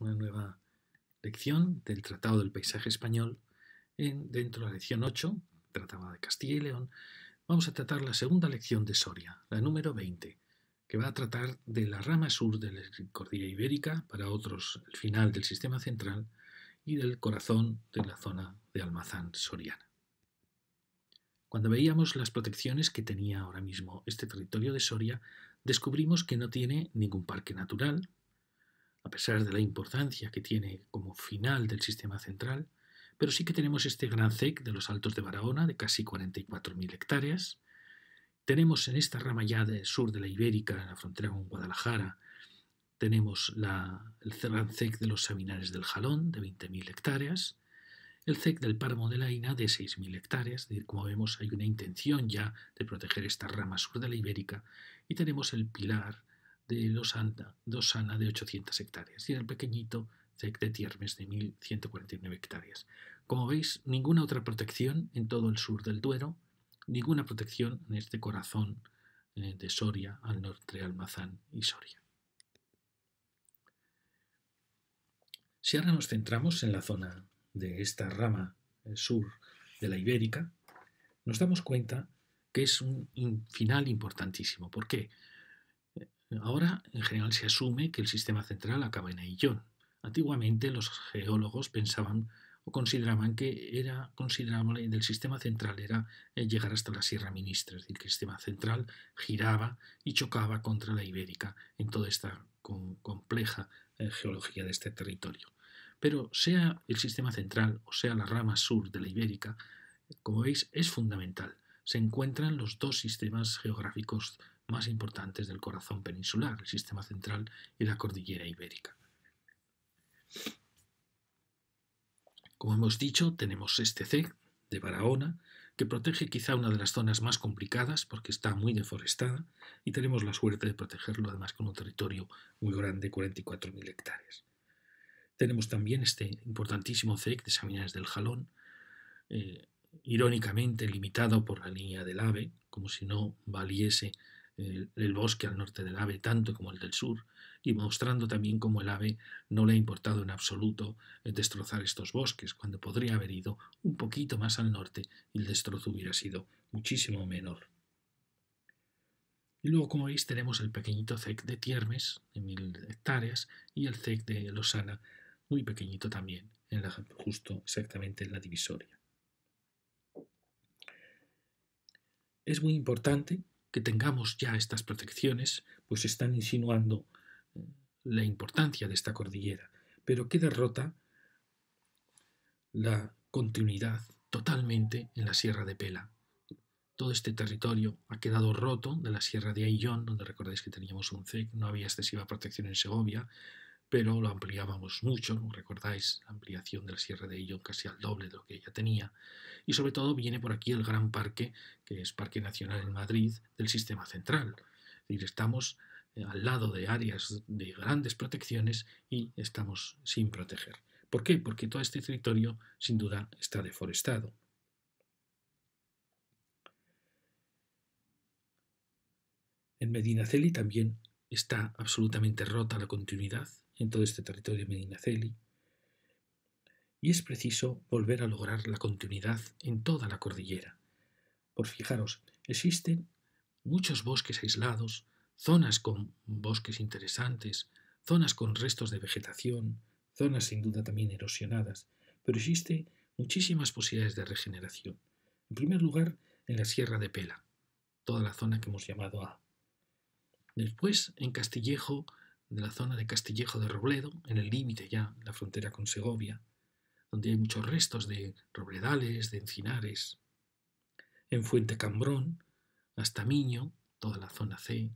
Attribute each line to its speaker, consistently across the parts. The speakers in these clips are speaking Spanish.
Speaker 1: una nueva lección del Tratado del Paisaje Español. En, dentro de la lección 8, trataba de Castilla y León, vamos a tratar la segunda lección de Soria, la número 20, que va a tratar de la rama sur de la cordillera ibérica, para otros el final del sistema central, y del corazón de la zona de Almazán soriana. Cuando veíamos las protecciones que tenía ahora mismo este territorio de Soria, descubrimos que no tiene ningún parque natural, a pesar de la importancia que tiene como final del sistema central, pero sí que tenemos este gran CEC e de los Altos de Barahona, de casi 44.000 hectáreas. Tenemos en esta rama ya del sur de la Ibérica, en la frontera con Guadalajara, tenemos el gran CEC e de los Sabinares del Jalón, de 20.000 hectáreas. El CEC e del Parmo de la Ina, de 6.000 hectáreas. como vemos, hay una intención ya de proteger esta rama sur de la Ibérica. Y tenemos el pilar de Dosana de 800 hectáreas y el pequeñito de Tiermes de 1.149 hectáreas. Como veis, ninguna otra protección en todo el sur del Duero, ninguna protección en este corazón eh, de Soria al norte de Almazán y Soria. Si ahora nos centramos en la zona de esta rama eh, sur de la Ibérica, nos damos cuenta que es un final importantísimo. ¿Por qué? Ahora, en general, se asume que el sistema central acaba en Aillón. Antiguamente, los geólogos pensaban o consideraban que era considerable del sistema central era eh, llegar hasta la Sierra Ministra, es decir, que el sistema central giraba y chocaba contra la ibérica en toda esta compleja eh, geología de este territorio. Pero sea el sistema central o sea la rama sur de la ibérica, como veis, es fundamental. Se encuentran los dos sistemas geográficos más importantes del corazón peninsular, el sistema central y la cordillera ibérica. Como hemos dicho, tenemos este cec de Barahona, que protege quizá una de las zonas más complicadas porque está muy deforestada y tenemos la suerte de protegerlo además con un territorio muy grande, 44.000 hectáreas. Tenemos también este importantísimo CEC de Sabinares del Jalón, eh, irónicamente limitado por la línea del AVE, como si no valiese el, bosque al norte del ave tanto como el del sur, y mostrando también cómo el ave no le ha importado en absoluto destrozar estos bosques, cuando podría haber ido un poquito más al norte y el destrozo hubiera sido muchísimo menor. Y luego, como veis, tenemos el pequeñito CEC de Tiermes, en mil hectáreas, y el CEC de Losana, muy pequeñito también, justo exactamente en la divisoria. Es muy importante tengamos ya estas protecciones, pues están insinuando eh, la importancia de esta cordillera. Pero queda rota la continuidad totalmente en la Sierra de Pela. Todo este territorio ha quedado roto de la Sierra de Aillón, donde recordáis que teníamos un CEC, no había excesiva protección en Segovia, pero lo ampliábamos mucho, recordáis la ampliación del Sierra de Illón casi al doble de lo que ya tenía, y sobre todo viene por aquí el gran parque, que es Parque Nacional en Madrid, del Sistema Central. decir, estamos eh, al lado de áreas de grandes protecciones y estamos sin proteger. ¿Por qué? Porque todo este territorio sin duda está deforestado. En Medinaceli también está absolutamente rota la continuidad en todo este territorio de Medinaceli. Y es preciso volver a lograr la continuidad en toda la cordillera. Por fijaros, existen muchos bosques aislados, zonas con bosques interesantes, zonas con restos de vegetación, zonas sin duda también erosionadas, pero existen muchísimas posibilidades de regeneración. En primer lugar, en la Sierra de Pela, toda la zona que hemos llamado A. Después, en Castillejo, de la zona de Castillejo de Robledo, en el límite ya, la frontera con Segovia, donde hay muchos restos de robledales, de encinares. En Fuente Cambrón, hasta Miño, toda la zona C,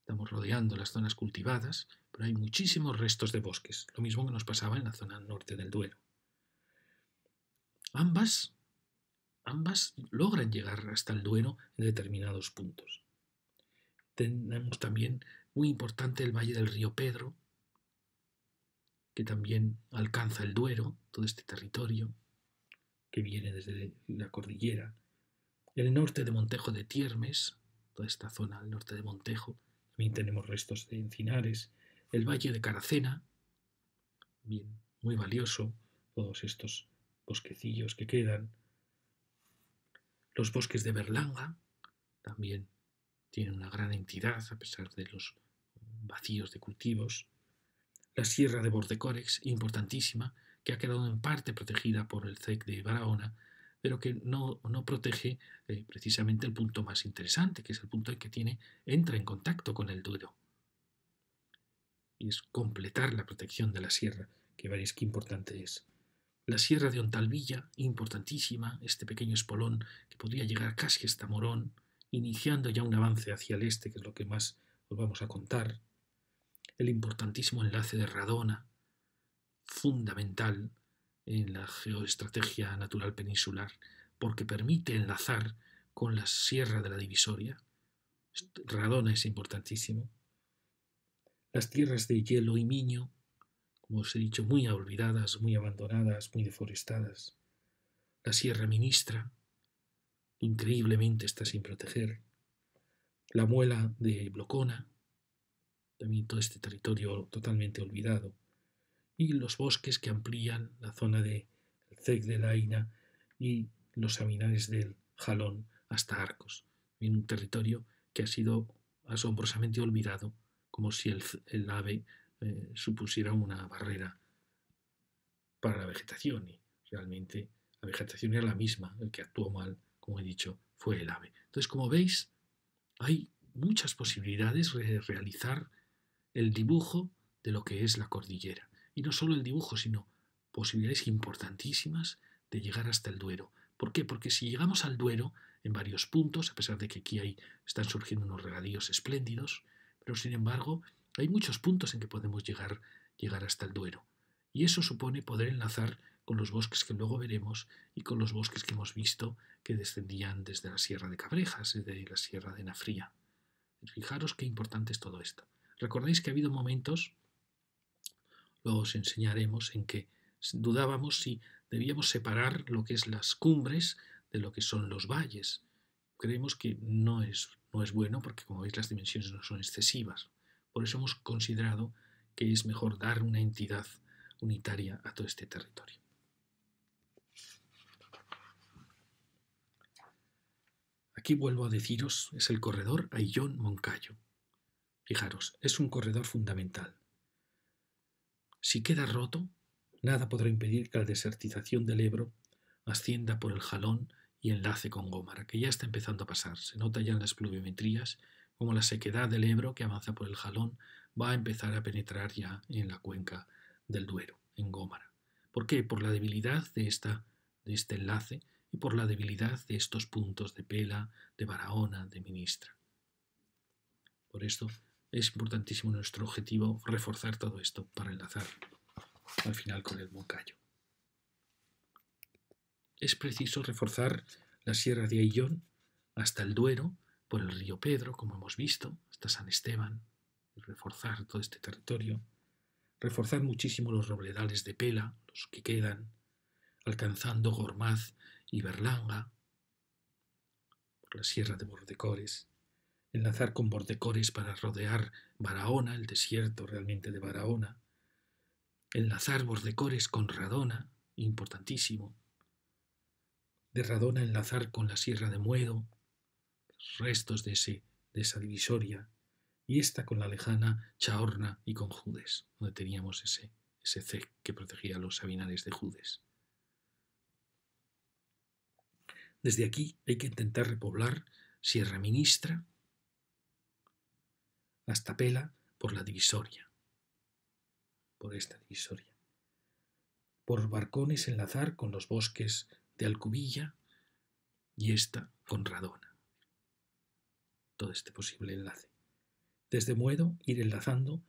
Speaker 1: estamos rodeando las zonas cultivadas, pero hay muchísimos restos de bosques, lo mismo que nos pasaba en la zona norte del Duero. Ambas, ambas logran llegar hasta el Duero en determinados puntos. Tenemos también muy importante el valle del río Pedro, que también alcanza el Duero, todo este territorio que viene desde la cordillera. El norte de Montejo de Tiermes, toda esta zona al norte de Montejo, también tenemos restos de encinares. El valle de Caracena, bien, muy valioso, todos estos bosquecillos que quedan. Los bosques de Berlanga también tienen una gran entidad a pesar de los vacíos de cultivos, la sierra de Bordecórex, importantísima, que ha quedado en parte protegida por el CEC e de Barahona, pero que no, no protege eh, precisamente el punto más interesante, que es el punto en que tiene, entra en contacto con el Duero. Y es completar la protección de la sierra, que veréis qué importante es. La sierra de Ontalvilla, importantísima, este pequeño espolón que podría llegar casi hasta Morón, iniciando ya un avance hacia el este, que es lo que más os vamos a contar, el importantísimo enlace de Radona, fundamental en la geoestrategia natural peninsular, porque permite enlazar con la Sierra de la Divisoria. Radona es importantísimo. Las tierras de hielo y miño, como os he dicho, muy olvidadas, muy abandonadas, muy deforestadas. La Sierra Ministra, increíblemente está sin proteger. La muela de Blocona, también todo este territorio totalmente olvidado, y los bosques que amplían la zona del de, de la Aina y los aminares del Jalón hasta Arcos, en un territorio que ha sido asombrosamente olvidado, como si el, ave eh, supusiera una barrera para la vegetación y realmente la vegetación era la misma, el que actuó mal, como he dicho, fue el ave. Entonces, como veis, hay muchas posibilidades de realizar el dibujo de lo que es la cordillera. Y no solo el dibujo, sino posibilidades importantísimas de llegar hasta el Duero. ¿Por qué? Porque si llegamos al Duero en varios puntos, a pesar de que aquí hay, están surgiendo unos regadíos espléndidos, pero sin embargo hay muchos puntos en que podemos llegar, llegar hasta el Duero. Y eso supone poder enlazar con los bosques que luego veremos y con los bosques que hemos visto que descendían desde la Sierra de Cabrejas, desde la Sierra de Nafría. Fijaros qué importante es todo esto. Recordáis que ha habido momentos, luego os enseñaremos, en que dudábamos si debíamos separar lo que es las cumbres de lo que son los valles. Creemos que no es, no es bueno porque, como veis, las dimensiones no son excesivas. Por eso hemos considerado que es mejor dar una entidad unitaria a todo este territorio. Aquí vuelvo a deciros, es el corredor Aillón-Moncayo. Fijaros, es un corredor fundamental. Si queda roto, nada podrá impedir que la desertización del Ebro ascienda por el jalón y enlace con Gómara, que ya está empezando a pasar. Se nota ya en las pluviometrías como la sequedad del Ebro que avanza por el jalón va a empezar a penetrar ya en la cuenca del Duero, en Gómara. ¿Por qué? Por la debilidad de, de este enlace y por la debilidad de estos puntos de Pela, de Barahona, de Ministra. Por esto es importantísimo nuestro objetivo reforzar todo esto para enlazar al final con el Moncayo. Es preciso reforzar la Sierra de Aillón hasta el Duero, por el río Pedro, como hemos visto, hasta San Esteban, reforzar todo este territorio, reforzar muchísimo los robledales de Pela, los que quedan, alcanzando Gormaz y Berlanga, por la Sierra de Bordecores, enlazar con bordecores para rodear Barahona, el desierto realmente de Barahona, enlazar bordecores con Radona, importantísimo, de Radona enlazar con la Sierra de Muedo, restos de, ese, de esa divisoria, y esta con la lejana Chaorna y con Judes, donde teníamos ese, ese que protegía los sabinares de Judes. Desde aquí hay que intentar repoblar Sierra Ministra, las Pela, por la divisoria, por esta divisoria, por barcones enlazar con los bosques de Alcubilla y esta con Radona. Todo este posible enlace. Desde Muedo ir enlazando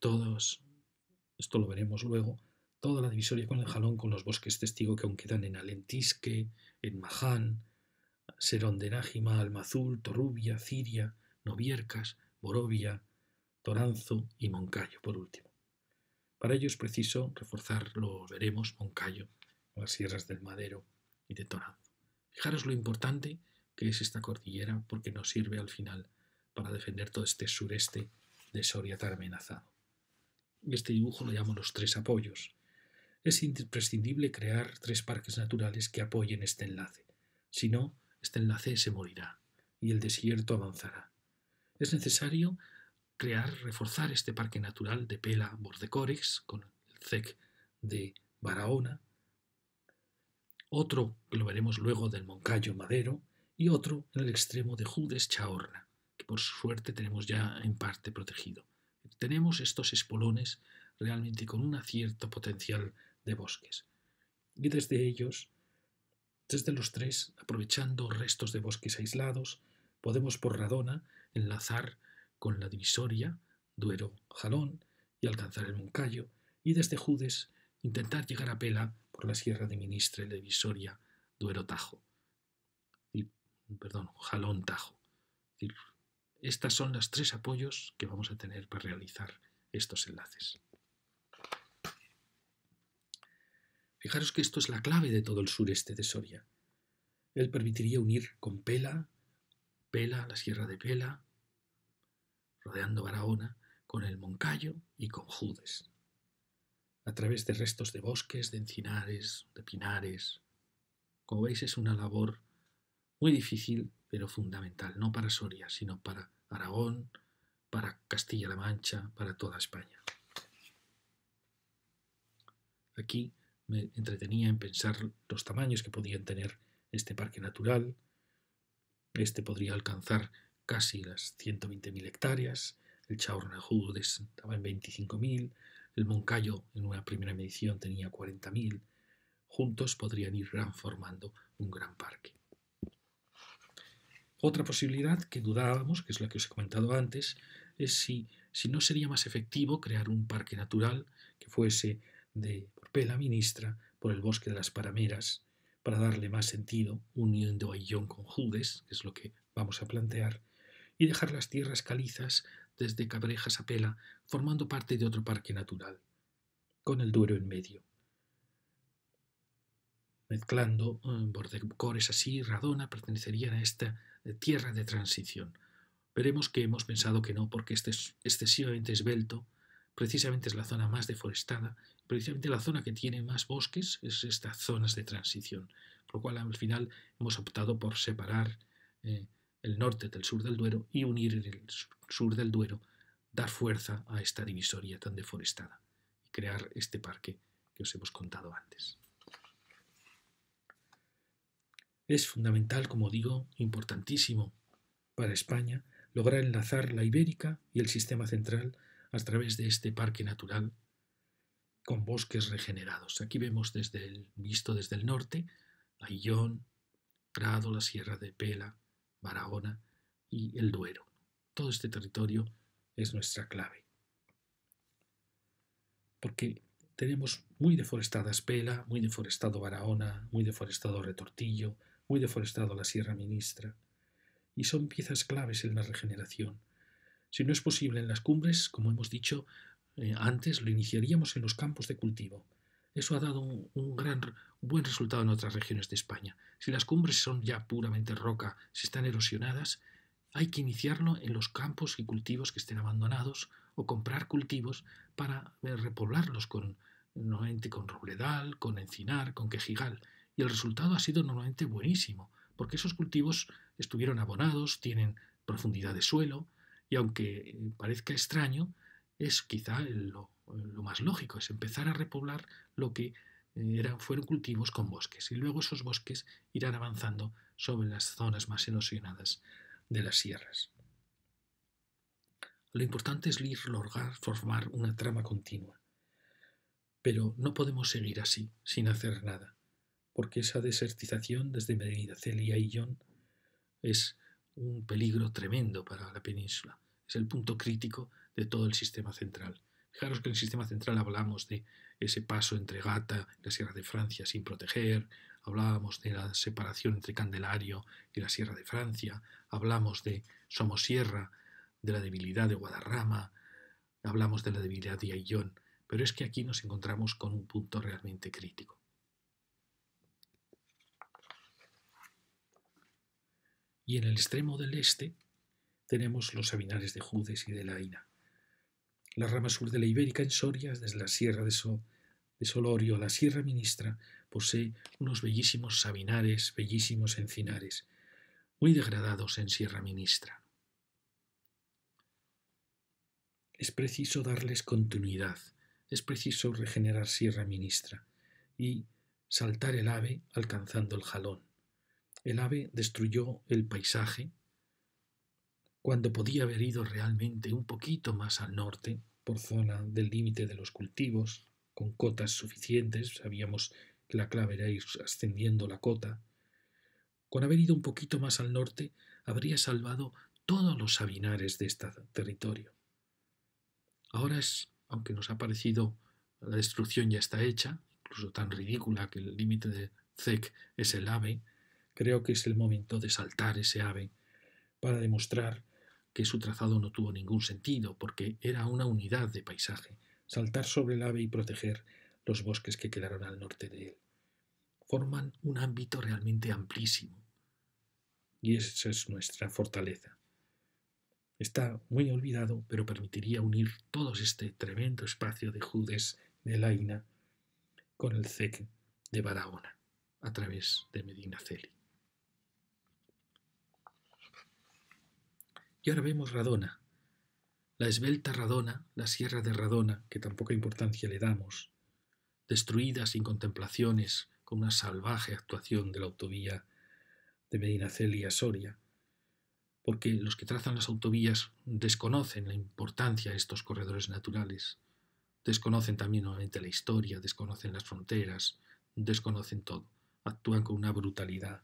Speaker 1: todos, esto lo veremos luego, toda la divisoria con el jalón, con los bosques testigo que aún quedan en Alentisque, en Maján, Serón de Nájima, Almazul, Torrubia, Ciria, Noviercas, Orovia, Toranzo y Moncayo, por último. Para ello es preciso reforzar, lo veremos, Moncayo, las sierras del Madero y de Toranzo. Fijaros lo importante que es esta cordillera porque nos sirve al final para defender todo este sureste de Soria tan amenazado. Este dibujo lo llamo los tres apoyos. Es imprescindible crear tres parques naturales que apoyen este enlace. Si no, este enlace se morirá y el desierto avanzará es necesario crear, reforzar este parque natural de Pela Bordecorix con el CEC e de Barahona, otro que lo veremos luego del Moncayo Madero y otro en el extremo de Judes Chaorna, que por suerte tenemos ya en parte protegido. Tenemos estos espolones realmente con un cierto potencial de bosques. Y desde ellos, desde los tres, aprovechando restos de bosques aislados, podemos por Radona enlazar con la divisoria Duero-Jalón y alcanzar el Moncayo, y desde Judes intentar llegar a Pela por la sierra de Ministre, la divisoria Duero-Tajo. Perdón, Jalón-Tajo. Estas son los tres apoyos que vamos a tener para realizar estos enlaces. Fijaros que esto es la clave de todo el sureste de Soria. Él permitiría unir con Pela, Pela, la sierra de Pela, rodeando Barahona, con el Moncayo y con Judes. A través de restos de bosques, de encinares, de pinares. Como veis, es una labor muy difícil, pero fundamental, no para Soria, sino para Aragón, para Castilla-La Mancha, para toda España. Aquí me entretenía en pensar los tamaños que podían tener este parque natural. Este podría alcanzar casi las 120.000 hectáreas, el Judes estaba en 25.000, el Moncayo en una primera medición tenía 40.000. Juntos podrían ir transformando un gran parque. Otra posibilidad que dudábamos, que es la que os he comentado antes, es si, si no sería más efectivo crear un parque natural que fuese de Pela Ministra por el bosque de las Parameras, para darle más sentido, uniendo a Ion con Judes, que es lo que vamos a plantear, y dejar las tierras calizas desde Cabrejas a Pela, formando parte de otro parque natural, con el Duero en medio. Mezclando eh, bordecores así, Radona pertenecería a esta eh, tierra de transición. Veremos que hemos pensado que no, porque este es excesivamente esbelto, precisamente es la zona más deforestada, precisamente la zona que tiene más bosques es estas zonas de transición, por lo cual al final hemos optado por separar eh, el norte del sur del Duero y unir el sur del Duero, dar fuerza a esta divisoria tan deforestada y crear este parque que os hemos contado antes. Es fundamental, como digo, importantísimo para España lograr enlazar la Ibérica y el sistema central a través de este parque natural con bosques regenerados. Aquí vemos desde el, visto desde el norte Aillón, Prado, la Sierra de Pela, Barahona y el Duero. Todo este territorio es nuestra clave. Porque tenemos muy deforestada Espela, muy deforestado Barahona, muy deforestado Retortillo, muy deforestado la Sierra Ministra. Y son piezas claves en la regeneración. Si no es posible en las cumbres, como hemos dicho eh, antes, lo iniciaríamos en los campos de cultivo, eso ha dado un, gran, buen resultado en otras regiones de España. Si las cumbres son ya puramente roca, si están erosionadas, hay que iniciarlo en los campos y cultivos que estén abandonados o comprar cultivos para eh, repoblarlos con, normalmente con robledal, con encinar, con quejigal. Y el resultado ha sido normalmente buenísimo, porque esos cultivos estuvieron abonados, tienen profundidad de suelo, y aunque eh, parezca extraño, es quizá lo pues, lo más lógico es empezar a repoblar lo que eh, eran, fueron cultivos con bosques y luego esos bosques irán avanzando sobre las zonas más erosionadas de las sierras. Lo importante es lograr formar una trama continua. Pero no podemos seguir así, sin hacer nada, porque esa desertización desde Celia y John es un peligro tremendo para la península. Es el punto crítico de todo el sistema central. Fijaros que en el sistema central hablamos de ese paso entre Gata y la Sierra de Francia sin proteger, hablábamos de la separación entre Candelario y la Sierra de Francia, hablamos de Somosierra, de la debilidad de Guadarrama, hablamos de la debilidad de Ayllón, pero es que aquí nos encontramos con un punto realmente crítico. Y en el extremo del este tenemos los sabinares de Judes y de Ina la rama sur de la Ibérica en Soria, desde la sierra de, de Solorio a la sierra ministra, posee unos bellísimos sabinares, bellísimos encinares, muy degradados en sierra ministra. Es preciso darles continuidad, es preciso regenerar sierra ministra y saltar el ave alcanzando el jalón. El ave destruyó el paisaje, cuando podía haber ido realmente un poquito más al norte, por zona del límite de los cultivos, con cotas suficientes, sabíamos que la clave era ir ascendiendo la cota, con haber ido un poquito más al norte, habría salvado todos los sabinares de este territorio. Ahora es, aunque nos ha parecido la destrucción ya está hecha, incluso tan ridícula que el límite de Zec es el ave, creo que es el momento de saltar ese ave para demostrar que su trazado no tuvo ningún sentido, porque era una unidad de paisaje, saltar sobre el ave y proteger los bosques que quedaron al norte de él. Forman un ámbito realmente amplísimo. Y esa es nuestra fortaleza. Está muy olvidado, pero permitiría unir todo este tremendo espacio de Judes de ina con el Zek de Barahona, a través de Medina Celi. Y ahora vemos Radona, la esbelta Radona, la sierra de Radona, que tan poca importancia le damos, destruida sin contemplaciones con una salvaje actuación de la autovía de Medinaceli a Soria, porque los que trazan las autovías desconocen la importancia de estos corredores naturales, desconocen también nuevamente la historia, desconocen las fronteras, desconocen todo, actúan con una brutalidad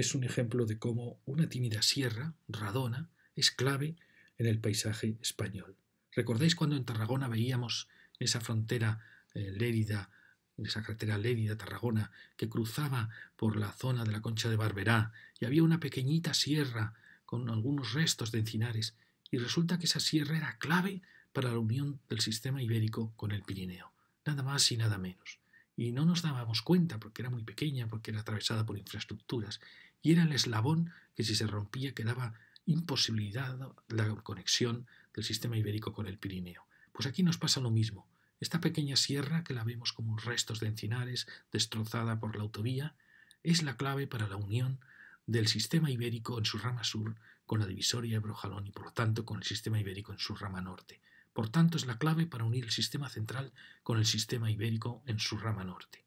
Speaker 1: es un ejemplo de cómo una tímida sierra, radona, es clave en el paisaje español. ¿Recordáis cuando en Tarragona veíamos esa frontera eh, lérida, esa carretera lérida Tarragona, que cruzaba por la zona de la Concha de Barberá y había una pequeñita sierra con algunos restos de encinares? Y resulta que esa sierra era clave para la unión del sistema ibérico con el Pirineo, nada más y nada menos. Y no nos dábamos cuenta porque era muy pequeña, porque era atravesada por infraestructuras y era el eslabón que si se rompía quedaba imposibilidad la conexión del sistema ibérico con el Pirineo. Pues aquí nos pasa lo mismo. Esta pequeña sierra, que la vemos como restos de encinares, destrozada por la autovía, es la clave para la unión del sistema ibérico en su rama sur con la divisoria de Brojalón y por lo tanto con el sistema ibérico en su rama norte. Por tanto es la clave para unir el sistema central con el sistema ibérico en su rama norte.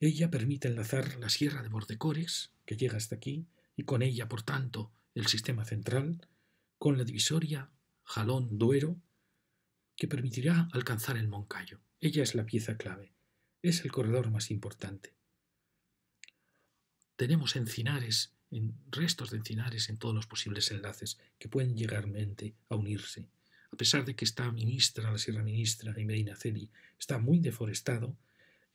Speaker 1: Ella permite enlazar la sierra de Bordecores, que llega hasta aquí, y con ella, por tanto, el sistema central, con la divisoria Jalón-Duero, que permitirá alcanzar el Moncayo. Ella es la pieza clave, es el corredor más importante. Tenemos encinares, en restos de encinares en todos los posibles enlaces que pueden llegarmente a unirse. A pesar de que está ministra, la Sierra Ministra y Celi está muy deforestado,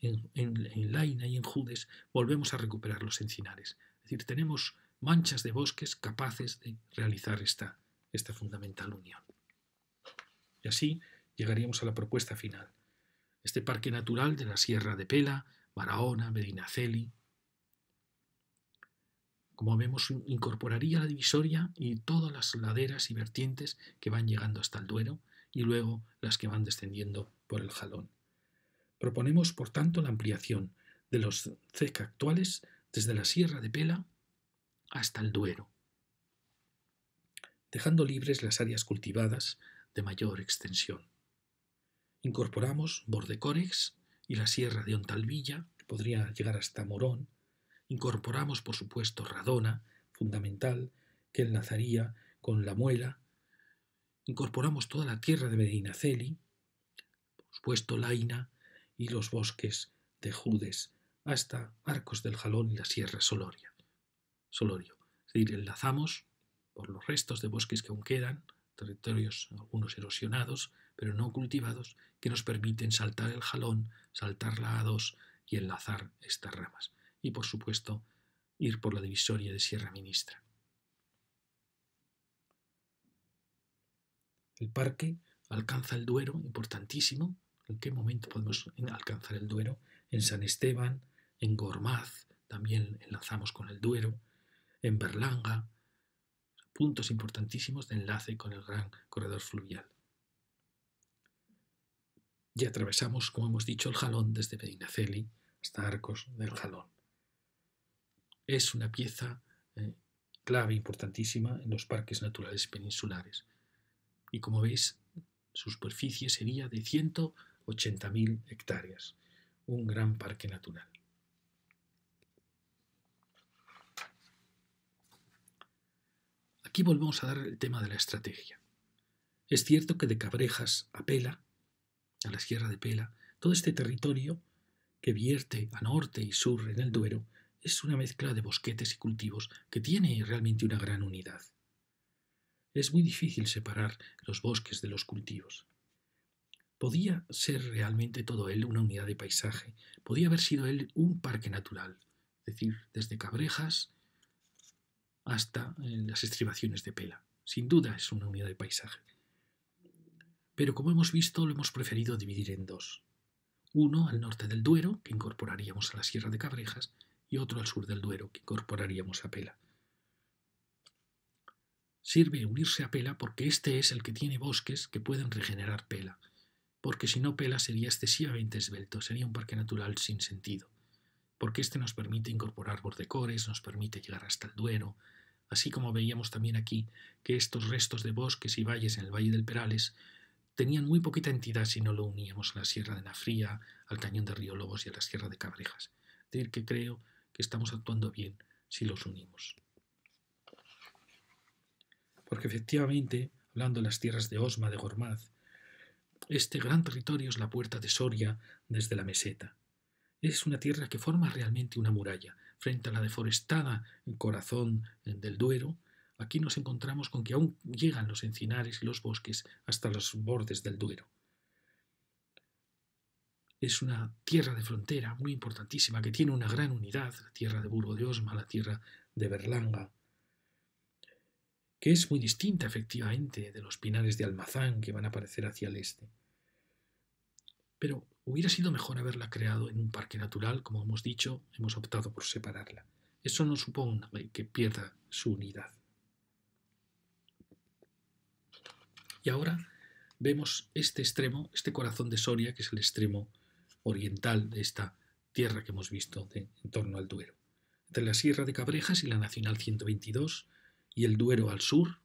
Speaker 1: en, Laina y en Judes, volvemos a recuperar los encinares. Es decir, tenemos manchas de bosques capaces de realizar esta, esta fundamental unión. Y así llegaríamos a la propuesta final. Este parque natural de la Sierra de Pela, Barahona, Medinaceli, como vemos, incorporaría la divisoria y todas las laderas y vertientes que van llegando hasta el Duero y luego las que van descendiendo por el Jalón. Proponemos, por tanto, la ampliación de los CECA actuales desde la Sierra de Pela hasta el Duero, dejando libres las áreas cultivadas de mayor extensión. Incorporamos Bordecórex y la Sierra de Ontalvilla, que podría llegar hasta Morón. Incorporamos, por supuesto, Radona, fundamental, que enlazaría con La Muela. Incorporamos toda la tierra de Medinaceli, por supuesto, Laina, y los bosques de Judes hasta Arcos del Jalón y la Sierra Soloria. Solorio. Es decir, enlazamos por los restos de bosques que aún quedan, territorios algunos erosionados, pero no cultivados, que nos permiten saltar el jalón, saltar la A2 y enlazar estas ramas. Y por supuesto, ir por la divisoria de Sierra Ministra. El parque alcanza el Duero, importantísimo, ¿En qué momento podemos alcanzar el Duero? En San Esteban, en Gormaz, también enlazamos con el Duero, en Berlanga, puntos importantísimos de enlace con el gran corredor fluvial. Y atravesamos, como hemos dicho, el jalón desde Medinaceli hasta Arcos del Jalón. Es una pieza eh, clave importantísima en los parques naturales peninsulares. Y como veis, su superficie sería de 100 80.000 hectáreas, un gran parque natural. Aquí volvemos a dar el tema de la estrategia. Es cierto que de Cabrejas a Pela, a la Sierra de Pela, todo este territorio que vierte a norte y sur en el Duero es una mezcla de bosquetes y cultivos que tiene realmente una gran unidad. Es muy difícil separar los bosques de los cultivos. Podía ser realmente todo él una unidad de paisaje, podía haber sido él un parque natural, es decir, desde Cabrejas hasta eh, las estribaciones de Pela. Sin duda es una unidad de paisaje. Pero como hemos visto, lo hemos preferido dividir en dos. Uno al norte del Duero, que incorporaríamos a la Sierra de Cabrejas, y otro al sur del Duero, que incorporaríamos a Pela. Sirve unirse a Pela porque este es el que tiene bosques que pueden regenerar Pela porque si no Pela sería excesivamente esbelto, sería un parque natural sin sentido, porque este nos permite incorporar bordecores, nos permite llegar hasta el Duero, así como veíamos también aquí que estos restos de bosques y valles en el Valle del Perales tenían muy poquita entidad si no lo uníamos a la Sierra de Nafría, al Cañón de Río Lobos y a la Sierra de Cabrejas. Es decir, que creo que estamos actuando bien si los unimos. Porque efectivamente, hablando de las tierras de Osma, de Gormaz, este gran territorio es la puerta de Soria desde la meseta. Es una tierra que forma realmente una muralla. Frente a la deforestada corazón del Duero, aquí nos encontramos con que aún llegan los encinares y los bosques hasta los bordes del Duero. Es una tierra de frontera muy importantísima que tiene una gran unidad, la tierra de Burgo de Osma, la tierra de Berlanga, que es muy distinta efectivamente de los pinares de Almazán que van a aparecer hacia el este pero hubiera sido mejor haberla creado en un parque natural, como hemos dicho, hemos optado por separarla. Eso no supone que pierda su unidad. Y ahora vemos este extremo, este corazón de Soria, que es el extremo oriental de esta tierra que hemos visto en torno al Duero. Entre la Sierra de Cabrejas y la Nacional 122 y el Duero al sur,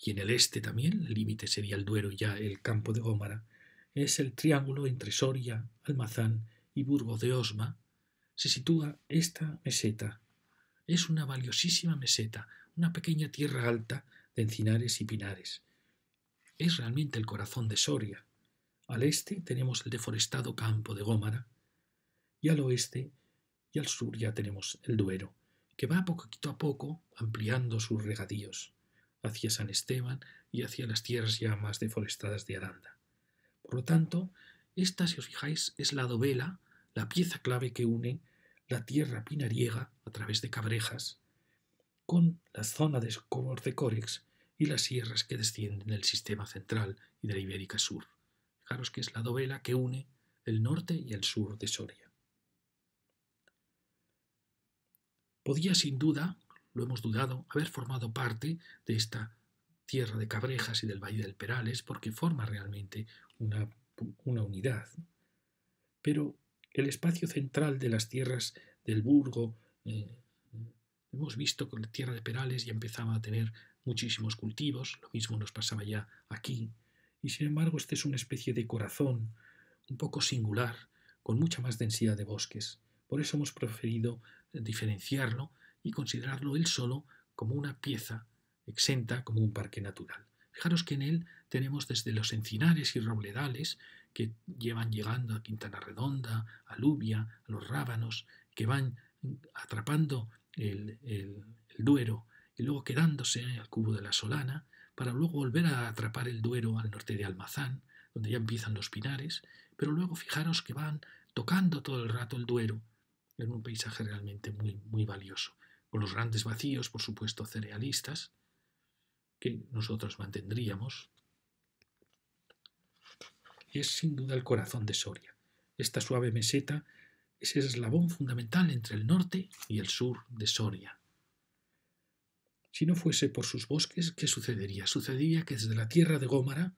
Speaker 1: y en el este también, el límite sería el Duero y ya el campo de Gómara, es el triángulo entre Soria, Almazán y Burgo de Osma, se sitúa esta meseta. Es una valiosísima meseta, una pequeña tierra alta de encinares y pinares. Es realmente el corazón de Soria. Al este tenemos el deforestado campo de Gómara, y al oeste y al sur ya tenemos el Duero, que va poquito a poco ampliando sus regadíos hacia San Esteban y hacia las tierras ya más deforestadas de Aranda. Por lo tanto, esta, si os fijáis, es la dovela, la pieza clave que une la tierra pinariega a través de Cabrejas con la zona de Scor de Córex y las sierras que descienden del sistema central y de la Ibérica Sur. Fijaros que es la dovela que une el norte y el sur de Soria. Podía sin duda lo hemos dudado, haber formado parte de esta tierra de Cabrejas y del Valle del Perales, porque forma realmente una, unidad. Pero el espacio central de las tierras del Burgo, eh, hemos visto que la tierra de Perales ya empezaba a tener muchísimos cultivos, lo mismo nos pasaba ya aquí, y sin embargo este es una especie de corazón un poco singular, con mucha más densidad de bosques. Por eso hemos preferido diferenciarlo y considerarlo él solo como una pieza exenta, como un parque natural. Fijaros que en él tenemos desde los encinares y robledales que llevan llegando a Quintana Redonda, a Lubia, a los rábanos, que van atrapando el, Duero y luego quedándose al cubo de la Solana, para luego volver a atrapar el Duero al norte de Almazán, donde ya empiezan los pinares, pero luego fijaros que van tocando todo el rato el Duero en un paisaje realmente muy, muy valioso con los grandes vacíos, por supuesto, cerealistas, que nosotros mantendríamos. Y es sin duda el corazón de Soria, esta suave meseta, es el eslabón fundamental entre el norte y el sur de Soria. Si no fuese por sus bosques, ¿qué sucedería? Sucedería que desde la tierra de Gómara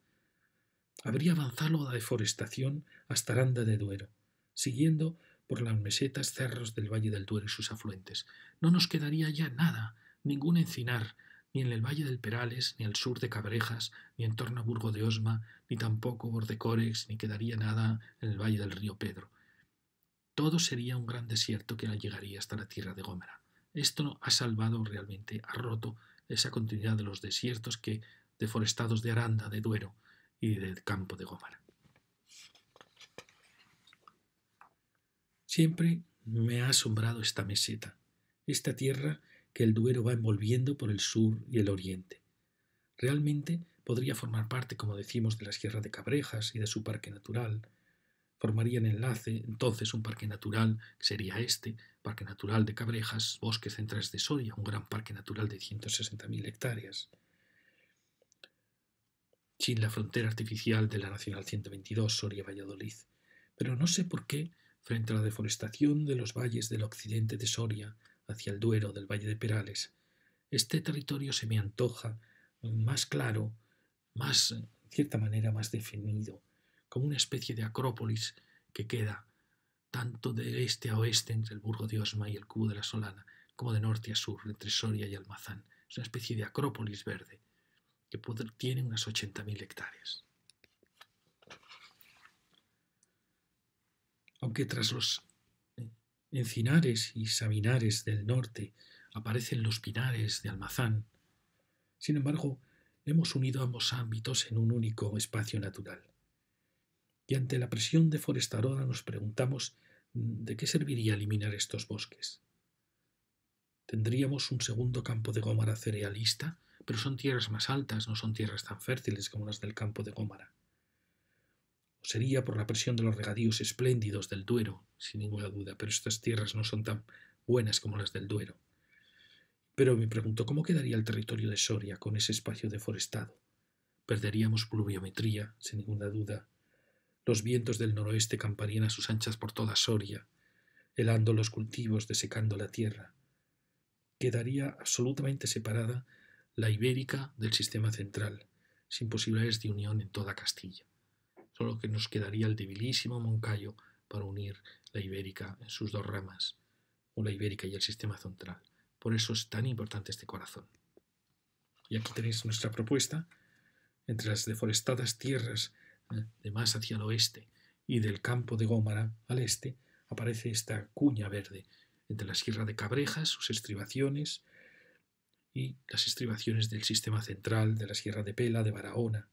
Speaker 1: habría avanzado la deforestación hasta Aranda de Duero, siguiendo por las mesetas cerros del Valle del Duero y sus afluentes. No nos quedaría ya nada, ningún encinar, ni en el Valle del Perales, ni al sur de Cabrejas, ni en torno a Burgo de Osma, ni tampoco Bordecórex, ni quedaría nada en el Valle del Río Pedro. Todo sería un gran desierto que llegaría hasta la tierra de Gómara. Esto ha salvado realmente, ha roto esa continuidad de los desiertos que, deforestados de Aranda, de Duero y del campo de Gómara. Siempre me ha asombrado esta meseta, esta tierra que el Duero va envolviendo por el sur y el oriente. Realmente podría formar parte, como decimos, de la Sierra de Cabrejas y de su parque natural. en enlace entonces un parque natural, que sería este, Parque Natural de Cabrejas, bosques Centrales de Soria, un gran parque natural de 160.000 hectáreas. Sin la frontera artificial de la Nacional 122 Soria-Valladolid. Pero no sé por qué frente a la deforestación de los valles del occidente de Soria hacia el Duero del Valle de Perales, este territorio se me antoja más claro, más, en cierta manera, más definido, como una especie de acrópolis que queda tanto de este a oeste entre el Burgo de Osma y el Cubo de la Solana, como de norte a sur entre Soria y Almazán. Es una especie de acrópolis verde que tiene unas 80.000 hectáreas. aunque tras los encinares y sabinares del norte aparecen los pinares de Almazán, sin embargo, hemos unido ambos ámbitos en un único espacio natural. Y ante la presión de Forestaroda nos preguntamos mm, de qué serviría eliminar estos bosques. Tendríamos un segundo campo de Gómara cerealista, pero son tierras más altas, no son tierras tan fértiles como las del campo de Gómara sería por la presión de los regadíos espléndidos del Duero, sin ninguna duda, pero estas tierras no son tan buenas como las del Duero. Pero me pregunto, ¿cómo quedaría el territorio de Soria con ese espacio deforestado? Perderíamos pluviometría, sin ninguna duda. Los vientos del noroeste camparían a sus anchas por toda Soria, helando los cultivos, desecando la tierra. Quedaría absolutamente separada la ibérica del sistema central, sin posibilidades de unión en toda Castilla solo que nos quedaría el debilísimo Moncayo para unir la ibérica en sus dos ramas, o la ibérica y el sistema central. Por eso es tan importante este corazón. Y aquí tenéis nuestra propuesta. Entre las deforestadas tierras eh, de más hacia el oeste y del campo de Gómara al este, aparece esta cuña verde entre la sierra de Cabrejas, sus estribaciones, y las estribaciones del sistema central de la sierra de Pela, de Barahona,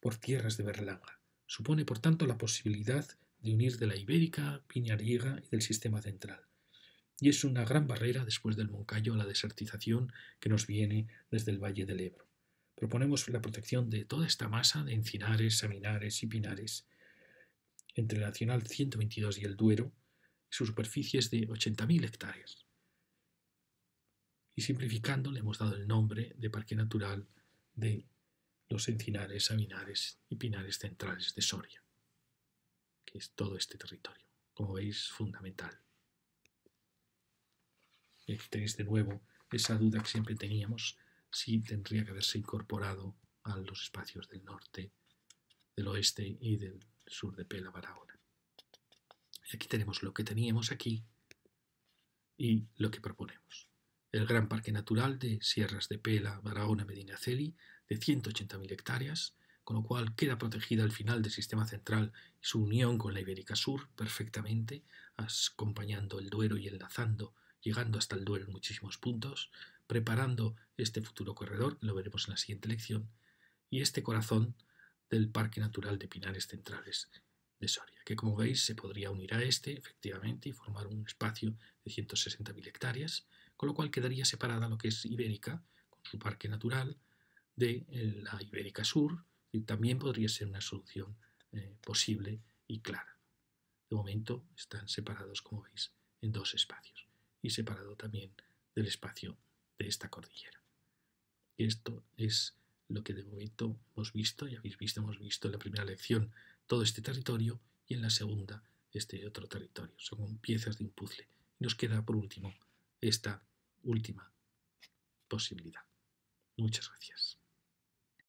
Speaker 1: por tierras de Berlanga. Supone, por tanto, la posibilidad de unir de la ibérica, piñariega y del sistema central. Y es una gran barrera después del Moncayo a la desertización que nos viene desde el Valle del Ebro. Proponemos la protección de toda esta masa de encinares, saminares y pinares entre el Nacional 122 y el Duero, superficies su superficie de 80.000 hectáreas. Y simplificando le hemos dado el nombre de Parque Natural de los encinares, aminares y pinares centrales de Soria, que es todo este territorio, como veis, fundamental. Y aquí tenéis de nuevo esa duda que siempre teníamos si tendría que haberse incorporado a los espacios del norte, del oeste y del sur de Pela Barahona. Y aquí tenemos lo que teníamos aquí y lo que proponemos. El gran parque natural de Sierras de Pela, Barahona, Medinaceli de 180.000 hectáreas, con lo cual queda protegida al final del sistema central y su unión con la Ibérica Sur perfectamente, acompañando el Duero y enlazando, llegando hasta el Duero en muchísimos puntos, preparando este futuro corredor, lo veremos en la siguiente lección, y este corazón del Parque Natural de Pinares Centrales de Soria, que como veis se podría unir a este, efectivamente, y formar un espacio de 160.000 hectáreas, con lo cual quedaría separada lo que es Ibérica, con su parque natural, de la Ibérica Sur, y también podría ser una solución eh, posible y clara. De momento están separados, como veis, en dos espacios y separado también del espacio de esta cordillera. Esto es lo que de momento hemos visto, y habéis visto, hemos visto en la primera lección todo este territorio y en la segunda este otro territorio. Son piezas de un puzzle. Y nos queda por último esta última posibilidad. Muchas gracias.